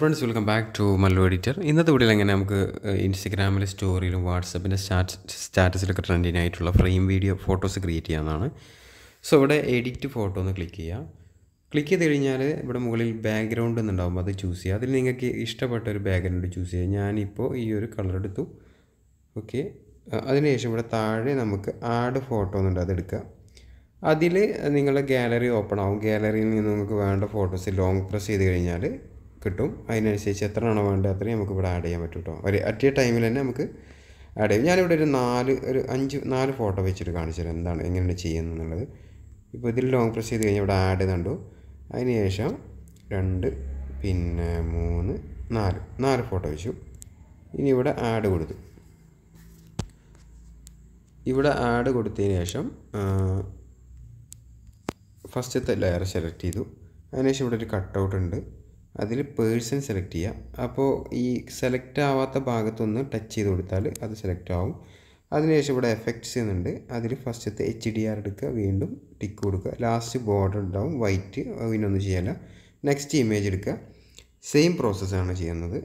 friends welcome back to Mallu editor ഇന്നത്തെ വീഡിയോയിൽ എങ്ങനെ നമുക്ക് ഇൻസ്റ്റഗ്രാമിലെ സ്റ്റോറിയിലും വാട്സപ്പിൻ്റെ സ്റ്റാറ്റ് സ്റ്റാറ്റസിലൊക്കെ ട്രെൻഡിങ് ആയിട്ടുള്ള ഫ്രെയിം വീഡിയോ ഫോട്ടോസ് ക്രിയേറ്റ് ചെയ്യാമെന്നാണ് സോ ഇവിടെ എഡിറ്റ് ഫോട്ടോ ഒന്ന് ക്ലിക്ക് ചെയ്യുക ക്ലിക്ക് ചെയ്ത് കഴിഞ്ഞാൽ ഇവിടെ മുകളിൽ ബാക്ക്ഗ്രൗണ്ട് എന്നുണ്ടാകും അത് ചൂസ് ചെയ്യുക അതിൽ നിങ്ങൾക്ക് ഇഷ്ടപ്പെട്ട ഒരു ബാക്ക്ഗ്രൗണ്ട് ചൂസ് ചെയ്യുക ഞാനിപ്പോൾ ഈ ഒരു കളർ എടുത്തു ഓക്കെ അതിനുശേഷം ഇവിടെ താഴെ നമുക്ക് ആഡ് ഫോട്ടോ എന്നുണ്ട് അതെടുക്കുക അതിൽ നിങ്ങളുടെ ഗാലറി ഓപ്പൺ ആവും ഗാലറിയിൽ നിന്ന് നിങ്ങൾക്ക് വേണ്ട ഫോട്ടോസ് ലോങ് പ്രസ് ചെയ്ത് കഴിഞ്ഞാൽ കിട്ടും അതിനനുസരിച്ച് എത്ര എണ്ണം വേണ്ടത് അത്രയും നമുക്ക് ഇവിടെ ആഡ് ചെയ്യാൻ പറ്റും കേട്ടോ ഒരു അറ്റ് എ ടൈമിൽ തന്നെ നമുക്ക് ആഡ് ചെയ്യും ഞാനിവിടെ ഒരു നാല് ഒരു അഞ്ച് നാല് ഫോട്ടോ വെച്ചിട്ട് കാണിച്ചു തരാം എന്താണ് എങ്ങനെയാണ് ചെയ്യുന്നത് ഇപ്പോൾ ഇതിൽ ലോങ് പ്രസ് ചെയ്ത് കഴിഞ്ഞാൽ ഇവിടെ ആഡ് കണ്ടു അതിന് ശേഷം രണ്ട് പിന്നെ മൂന്ന് നാല് നാല് ഫോട്ടോ വെച്ചു ഇനി ഇവിടെ ആഡ് കൊടുത്തു ഇവിടെ ആഡ് കൊടുത്തതിന് ശേഷം ഫസ്റ്റത്തെ ലെയർ സെലക്ട് ചെയ്തു അതിനുശേഷം ഇവിടെ ഒരു കട്ടൗട്ട് ഉണ്ട് അതിൽ പേഴ്സൺ സെലക്ട് ചെയ്യാം അപ്പോൾ ഈ സെലക്ട് ആവാത്ത ഭാഗത്തൊന്ന് ടച്ച് ചെയ്ത് കൊടുത്താൽ അത് സെലക്ട് ആവും അതിനുശേഷം ഇവിടെ എഫക്ട്സ് എന്നുണ്ട് അതിൽ ഫസ്റ്റത്തെ എച്ച് ഡി ആർ എടുക്കുക വീണ്ടും ടിക്ക് കൊടുക്കുക ലാസ്റ്റ് ബോർഡർ ഉണ്ടാവും വൈറ്റ് അതിനൊന്നും ചെയ്യാനില്ല നെക്സ്റ്റ് ഇമേജ് എടുക്കുക സെയിം പ്രോസസ്സാണ് ചെയ്യുന്നത്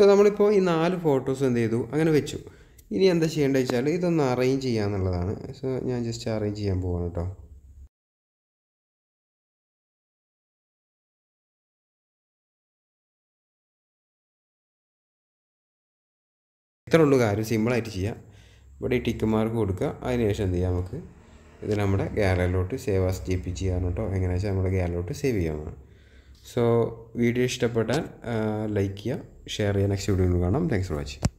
സോ നമ്മളിപ്പോൾ ഈ നാല് ഫോട്ടോസ് എന്ത് ചെയ്തു അങ്ങനെ വെച്ചു ഇനി എന്താ ചെയ്യേണ്ടത് വെച്ചാൽ ഇതൊന്ന് അറേഞ്ച് ചെയ്യുക എന്നുള്ളതാണ് സോ ഞാൻ ജസ്റ്റ് അറേഞ്ച് ചെയ്യാൻ പോവാണ് കേട്ടോ ഇത്ര ഉള്ളൂ കാര്യം സിമ്പിളായിട്ട് ചെയ്യാം ഇവിടെ ഈ ടിക്ക് മാർക്ക് കൊടുക്കുക അതിനുശേഷം എന്ത് ചെയ്യാം നമുക്ക് ഇത് നമ്മുടെ ഗ്യാലറിയിലോട്ട് സേവ് ആസ് ജി പി ചെയ്യാൻ കേട്ടോ എങ്ങനെയാണെന്ന് വെച്ചാൽ നമ്മുടെ ഗ്യാലറിയിലോട്ട് സേവ് ചെയ്യാവുന്നതാണ് സോ വീഡിയോ ഇഷ്ടപ്പെട്ടാൽ ലൈക്ക് ചെയ്യുക ഷെയർ ചെയ്യുക നെക്സ്റ്റ് വീഡിയോ കാണാം താങ്ക്സ് ഫോർ വാച്ചിങ്